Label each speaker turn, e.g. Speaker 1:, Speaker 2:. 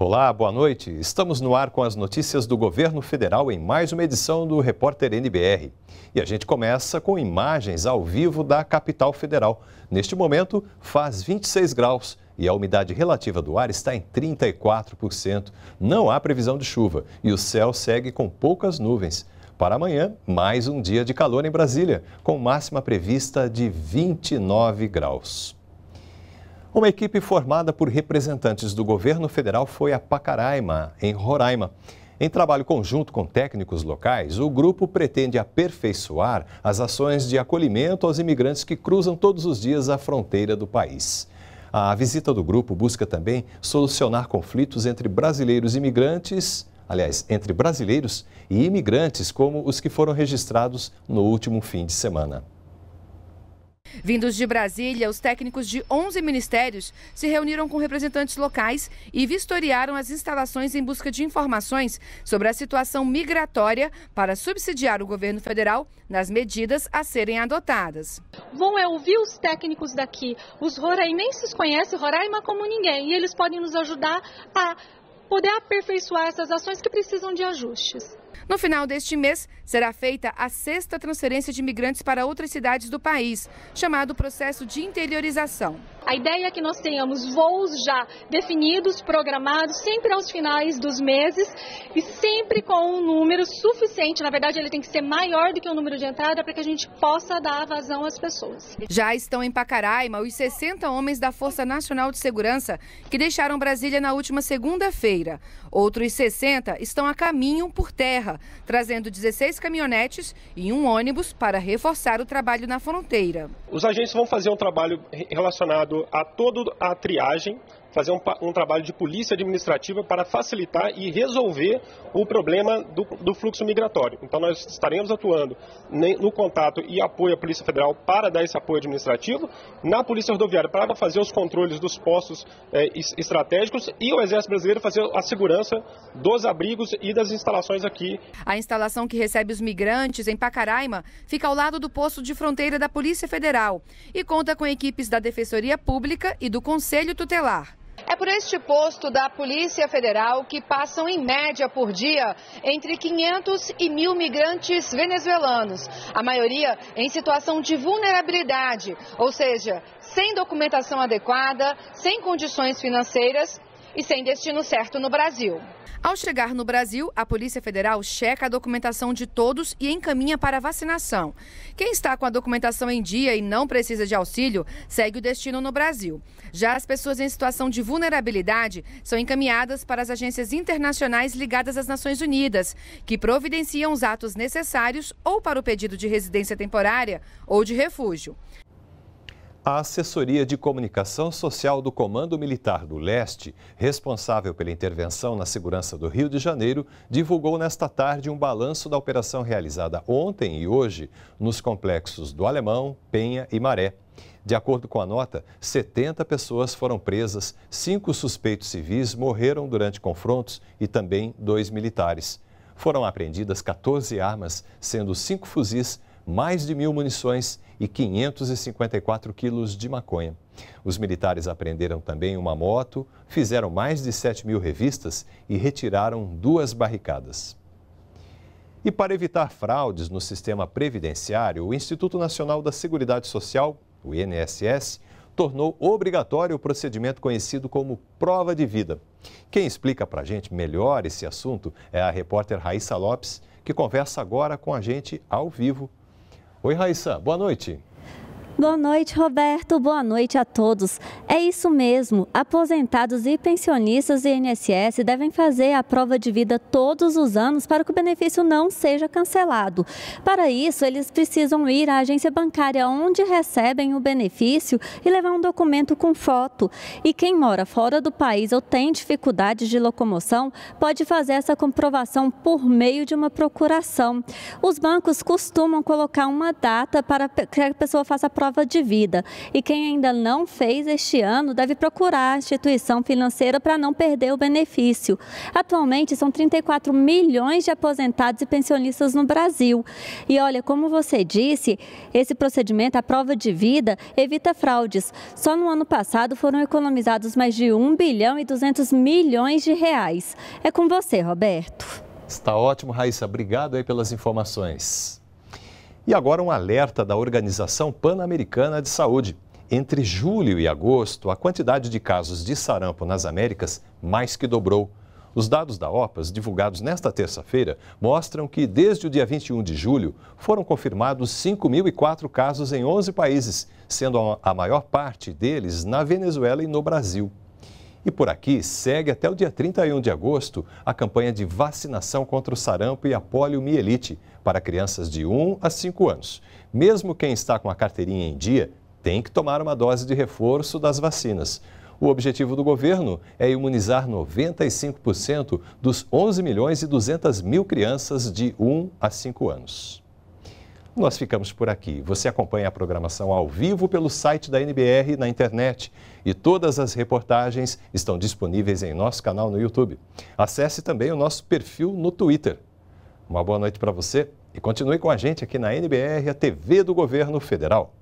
Speaker 1: Olá, boa noite. Estamos no ar com as notícias do governo federal em mais uma edição do Repórter NBR. E a gente começa com imagens ao vivo da capital federal. Neste momento, faz 26 graus e a umidade relativa do ar está em 34%. Não há previsão de chuva e o céu segue com poucas nuvens. Para amanhã, mais um dia de calor em Brasília, com máxima prevista de 29 graus. Uma equipe formada por representantes do governo federal foi a Pacaraima, em Roraima. Em trabalho conjunto com técnicos locais, o grupo pretende aperfeiçoar as ações de acolhimento aos imigrantes que cruzam todos os dias a fronteira do país. A visita do grupo busca também solucionar conflitos entre brasileiros imigrantes, aliás, entre brasileiros e imigrantes, como os que foram registrados no último fim de semana.
Speaker 2: Vindos de Brasília, os técnicos de 11 ministérios se reuniram com representantes locais e vistoriaram as instalações em busca de informações sobre a situação migratória para subsidiar o governo federal nas medidas a serem adotadas. Bom é ouvir os técnicos daqui. Os roraimenses conhecem Roraima como ninguém e eles podem nos ajudar a poder aperfeiçoar essas ações que precisam de ajustes. No final deste mês, será feita a sexta transferência de imigrantes para outras cidades do país, chamado processo de interiorização. A ideia é que nós tenhamos voos já definidos, programados, sempre aos finais dos meses e sempre com um número suficiente. Na verdade, ele tem que ser maior do que o número de entrada para que a gente possa dar vazão às pessoas. Já estão em Pacaraima os 60 homens da Força Nacional de Segurança que deixaram Brasília na última segunda-feira. Outros 60 estão a caminho por terra trazendo 16 caminhonetes e um ônibus para reforçar o trabalho na fronteira.
Speaker 1: Os agentes vão fazer um trabalho relacionado a toda a triagem fazer um, um, trabalho de polícia administrativa para facilitar e resolver o problema do, do fluxo migratório. Então, nós estaremos atuando no contato e apoio à Polícia Federal para dar esse apoio administrativo, na Polícia Rodoviária para fazer os controles dos postos é, estratégicos e o Exército Brasileiro fazer a segurança dos abrigos e das instalações
Speaker 2: aqui. A instalação que recebe os migrantes em Pacaraima fica ao lado do posto de fronteira da Polícia Federal e conta com equipes da Defensoria Pública e do Conselho Tutelar. É por este posto da Polícia Federal que passam, em média por dia, entre 500 e 1.000 migrantes venezuelanos, a maioria em situação de vulnerabilidade, ou seja, sem documentação adequada, sem condições financeiras e sem destino certo no Brasil. Ao chegar no Brasil, a Polícia Federal checa a documentação de todos e encaminha para vacinação. Quem está com a documentação em dia e não precisa de auxílio, segue o destino no Brasil. Já as pessoas em situação de vulnerabilidade são encaminhadas para as agências internacionais ligadas às Nações Unidas, que providenciam os atos necessários ou para o pedido de residência temporária ou de refúgio.
Speaker 1: A assessoria de comunicação social do Comando Militar do Leste, responsável pela intervenção na segurança do Rio de Janeiro, divulgou nesta tarde um balanço da operação realizada ontem e hoje nos complexos do Alemão, Penha e Maré. De acordo com a nota, 70 pessoas foram presas, cinco suspeitos civis morreram durante confrontos e também dois militares. Foram apreendidas 14 armas, sendo cinco fuzis, mais de mil munições e 554 quilos de maconha. Os militares apreenderam também uma moto, fizeram mais de 7 mil revistas e retiraram duas barricadas. E para evitar fraudes no sistema previdenciário, o Instituto Nacional da Seguridade Social, o INSS, tornou obrigatório o procedimento conhecido como prova de vida. Quem explica para a gente melhor esse assunto é a repórter Raíssa Lopes, que conversa agora com a gente ao vivo Oi, Raíssa, boa noite.
Speaker 3: Boa noite, Roberto. Boa noite a todos. É isso mesmo. Aposentados e pensionistas do INSS devem fazer a prova de vida todos os anos para que o benefício não seja cancelado. Para isso, eles precisam ir à agência bancária onde recebem o benefício e levar um documento com foto. E quem mora fora do país ou tem dificuldades de locomoção pode fazer essa comprovação por meio de uma procuração. Os bancos costumam colocar uma data para que a pessoa faça a prova prova de vida. E quem ainda não fez este ano deve procurar a instituição financeira para não perder o benefício. Atualmente são 34 milhões de aposentados e pensionistas no Brasil. E olha, como você disse, esse procedimento, a prova de vida, evita fraudes. Só no ano passado foram economizados mais de 1 bilhão e 200 milhões de reais. É com você, Roberto.
Speaker 1: Está ótimo, Raíssa. Obrigado aí pelas informações. E agora um alerta da Organização Pan-Americana de Saúde. Entre julho e agosto, a quantidade de casos de sarampo nas Américas mais que dobrou. Os dados da OPAS, divulgados nesta terça-feira, mostram que desde o dia 21 de julho foram confirmados 5.004 casos em 11 países, sendo a maior parte deles na Venezuela e no Brasil. E por aqui segue até o dia 31 de agosto a campanha de vacinação contra o sarampo e a poliomielite para crianças de 1 a 5 anos. Mesmo quem está com a carteirinha em dia tem que tomar uma dose de reforço das vacinas. O objetivo do governo é imunizar 95% dos 11 milhões e 200 mil crianças de 1 a 5 anos. Nós ficamos por aqui. Você acompanha a programação ao vivo pelo site da NBR na internet e todas as reportagens estão disponíveis em nosso canal no YouTube. Acesse também o nosso perfil no Twitter. Uma boa noite para você e continue com a gente aqui na NBR, a TV do Governo Federal.